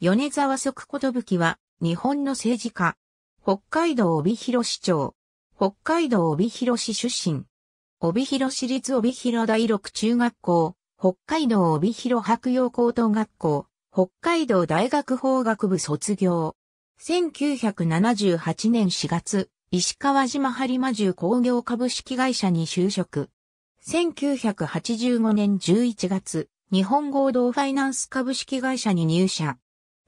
米沢即ことぶきは、日本の政治家。北海道帯広市長。北海道帯広市出身。帯広市立帯広第六中学校。北海道帯広白洋高等学校。北海道大学法学部卒業。1978年4月、石川島播磨重工業株式会社に就職。1985年11月、日本合同ファイナンス株式会社に入社。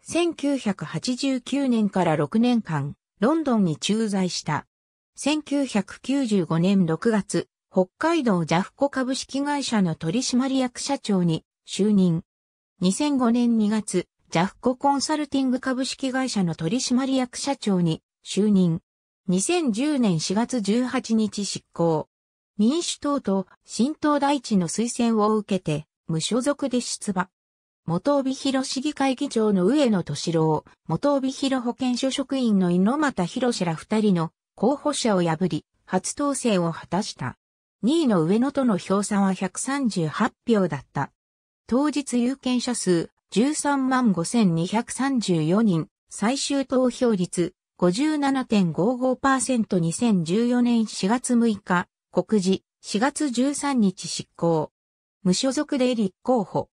1989年から6年間、ロンドンに駐在した。1995年6月、北海道ジャフコ株式会社の取締役社長に就任。2005年2月、ジャフココンサルティング株式会社の取締役社長に就任。2010年4月18日執行。民主党と新党大地の推薦を受けて無所属で出馬。元帯広市議会議長の上野敏郎、元帯広保健所職員の猪俣博ら二人の候補者を破り、初当選を果たした。2位の上野との票差は138票だった。当日有権者数13万5234人、最終投票率 57.55%2014 年4月6日、告示4月13日執行。無所属で立候補。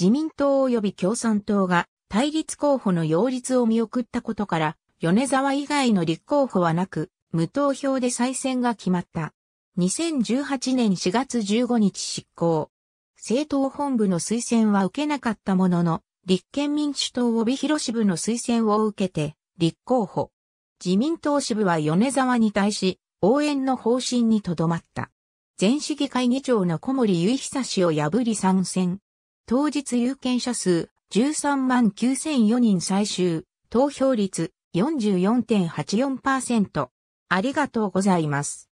自民党及び共産党が対立候補の擁立を見送ったことから、米沢以外の立候補はなく、無投票で再選が決まった。2018年4月15日執行。政党本部の推薦は受けなかったものの、立憲民主党帯広支部の推薦を受けて、立候補。自民党支部は米沢に対し、応援の方針にとどまった。前市議会議長の小森裕久氏を破り参戦。当日有権者数13万9004人最終、投票率44.84%。ありがとうございます。